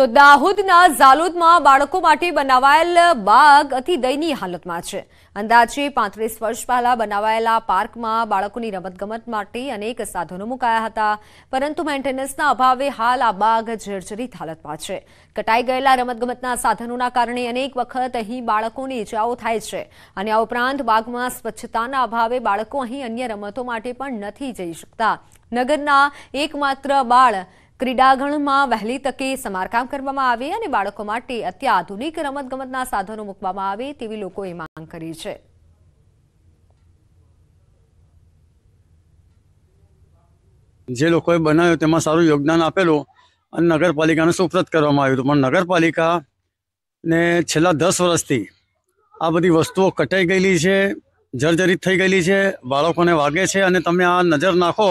તો દાહોદના ઝાલોદમાં બાળકો માટે બનાવાયેલ બાગ અતિ દયનીય હાલતમાં છે અંદાજે પાંત્રીસ વર્ષ પહેલા બનાવાયેલા પાર્કમાં બાળકોની રમતગમત માટે અનેક સાધનો મુકાયા હતા પરંતુ મેન્ટેનન્સના અભાવે હાલ આ બાગ જર્જરિત હાલતમાં છે કટાઈ ગયેલા રમતગમતના સાધનોના કારણે અનેક વખત અહીં બાળકોને ઇજાઓ થાય છે અને આ ઉપરાંત બાગમાં સ્વચ્છતાના અભાવે બાળકો અહીં અન્ય રમતો માટે પણ નથી જઈ શકતા નગરના એકમાત્ર બાળ ક્રીડાંગણમાં વહેલી તકે સમારકામ કરવામાં આવે અને બાળકો માટે અત્યાધુનિક રમતગમતના સાધનો મૂકવામાં આવે તેવી લોકોએ માંગ કરી છે જે લોકોએ બનાવ્યું તેમાં સારું યોગદાન આપેલું અને નગરપાલિકાને સુપ્રત કરવામાં આવ્યું હતું પણ નગરપાલિકાને છેલ્લા દસ વર્ષથી આ બધી વસ્તુઓ કટાઈ ગયેલી છે જર્જરિત થઈ ગયેલી છે બાળકોને વાગે છે અને તમે આ નજર નાખો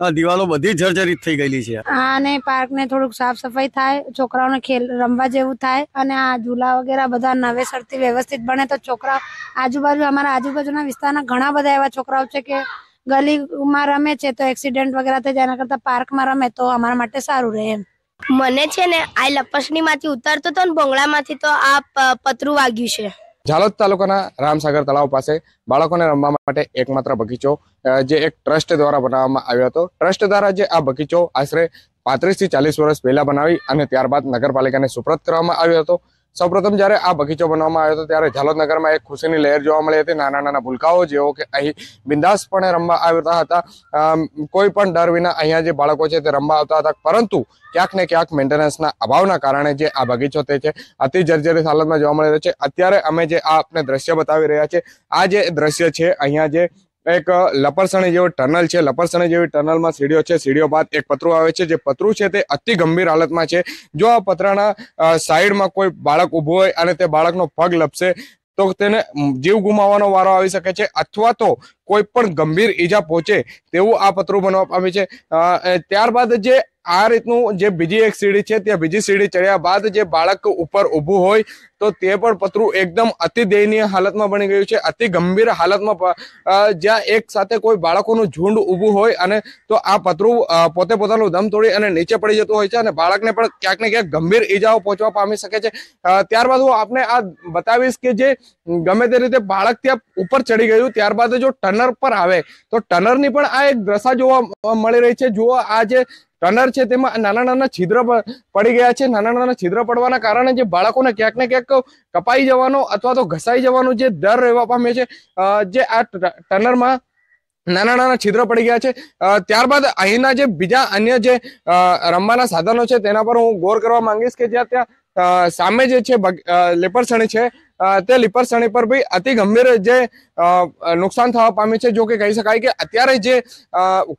આ દિવાલો બધી જર્જરિત થઈ ગયેલી છે અને પાર્ક ને થોડુંક સાફ સફાઈ થાય છોકરાઓને ખેલ રમવા જેવું થાય અને આ ઝૂલા વગેરે બધા નવેસરથી વ્યવસ્થિત બને તો છોકરા આજુબાજુ અમારા આજુબાજુના વિસ્તારના ઘણા બધા એવા છોકરાઓ છે કે ગલીમાં રમે છે તો એક્સિડન્ટ વગેરે થાય જાય એના કરતાં પાર્કમાં રમે તો અમારા માટે સારું રહે એમ મને છે ને આ માંથી ઉતારતો હતો ને ભોંગળામાંથી તો આ પતરું વાગ્યું છે ઝાલોદ તાલુકાના રામસાગર તળાવ પાસે બાળકોને રમવા માટે એકમાત્ર બગીચો જે એક ટ્રસ્ટ દ્વારા બનાવવામાં આવ્યો હતો ટ્રસ્ટ દ્વારા જે આ બગીચો આશરે પાંત્રીસ થી ચાલીસ વર્ષ પહેલા બનાવી અને ત્યારબાદ નગરપાલિકાને સુપ્રત કરવામાં આવ્યો હતો સૌપ્રથમ જ્યારે આ બગીચો બનાવવામાં આવ્યો હતો ત્યારે ઝાલોદનગરમાં એક ખુશીની લહેર જોવા મળી હતી નાના નાના ભૂલકાઓ જેઓ કે અહીં બિંદાસપણે રમવા આવતા હતા કોઈ પણ ડર વિના અહીંયા જે બાળકો છે તે રમવા આવતા હતા પરંતુ ક્યાંક ને ક્યાંક મેન્ટેનન્સના અભાવના કારણે જે આ બગીચો તે છે અતિ જર્જરી હાલતમાં જોવા મળી રહ્યો છે અત્યારે અમે જે આ આપને દ્રશ્ય બતાવી રહ્યા છે આ જે દ્રશ્ય છે અહીંયા જે એક લપરસણી જેવો ટનલ છે લપરસણી જેવી ટનલમાં સીડીઓ છે સીડીઓ બાદ એક પતરું આવે છે જે પતરું છે તે અતિ ગંભીર હાલતમાં છે જો આ પતરાના સાઈડમાં કોઈ બાળક ઊભું હોય અને તે બાળકનો પગ લપસે તો તેને જીવ ગુમાવવાનો વારો આવી શકે છે અથવા તો કોઈ પણ ગંભીર ઈજા પહોંચે તેવું આ પતરું બનવા પામે છે ત્યારબાદ જે આ રીતનું જે બીજી એક સીડી છે ત્યાં બીજી સીડી ચડ્યા બાદ જે બાળક ઉપર ઊભું હોય તો તે પણ પતરું એકદમ અતિ દયનીય હાલતમાં બની ગયું છે અતિ ગંભીર હાલતમાં જ્યાં એક સાથે કોઈ બાળકોનું ઝુંડ ઊભું હોય અને તો આ પતરું પોતે પોતાનું દમ તોડી અને નીચે પડી જતું હોય છે અને બાળકને પણ ક્યાંક ને ક્યાંક ગંભીર ઈજાઓ પહોંચવા પામી શકે છે ત્યારબાદ હું આપને આ બતાવીશ કે જે ગમે તે રીતે બાળક ત્યાં ઉપર ચડી ગયું ત્યારબાદ જો ટનર પર આવે તો ટનરની પણ આ એક દ્રશા જોવા મળી રહી છે જુઓ આ જે ટનર છે તેમાં નાના નાના છિદ્ર પડી ગયા છે નાના નાના છિદ્ર પડવાના કારણે જે બાળકોને ક્યાંક ને ક્યાંક કપાઈ જવાનો અથવા તો ઘસાઈ જવાનો જે ડર રહેવા પામે છે જે આ ટનરમાં નાના નાના છિદ્ર પડી ગયા છે ત્યારબાદ અહીંના જે બીજા અન્ય જે રમવાના સાધનો છે તેના પર હું ગોર કરવા માંગીશ કે જ્યાં ત્યાં સામે જે છે લેપરસણી છે તે લીપરસણી પર ભી અતિ ગંભીર જે નુકસાન થવા પામ્યું છે જો કે કહી શકાય કે અત્યારે જે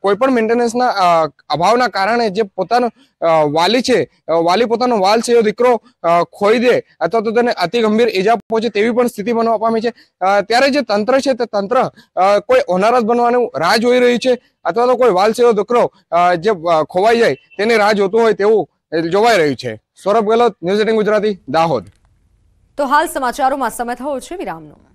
કોઈપણ મેન્ટેનન્સના અભાવના કારણે જે પોતાનો વાલી છે વાલી પોતાનો વાલ છે એ દીકરો ખોઈ દે અથવા તો તેને અતિ ગંભીર ઈજા પહોંચે તેવી પણ સ્થિતિ બનવા પામી છે ત્યારે જે તંત્ર છે તે તંત્ર કોઈ ઓનારસ બનવાનું રાહ જોઈ રહ્યું છે અથવા તો કોઈ વાલ સેવો દીકરો જે ખોવાઈ જાય તેની રાહ જોતો હોય તેવું જોવાઈ રહ્યું છે સૌરભ ગેહલોત ન્યૂઝ એટીન ગુજરાતી દાહોદ તો હાલ સમાચારોમાં સમય થયો છે વિરામનો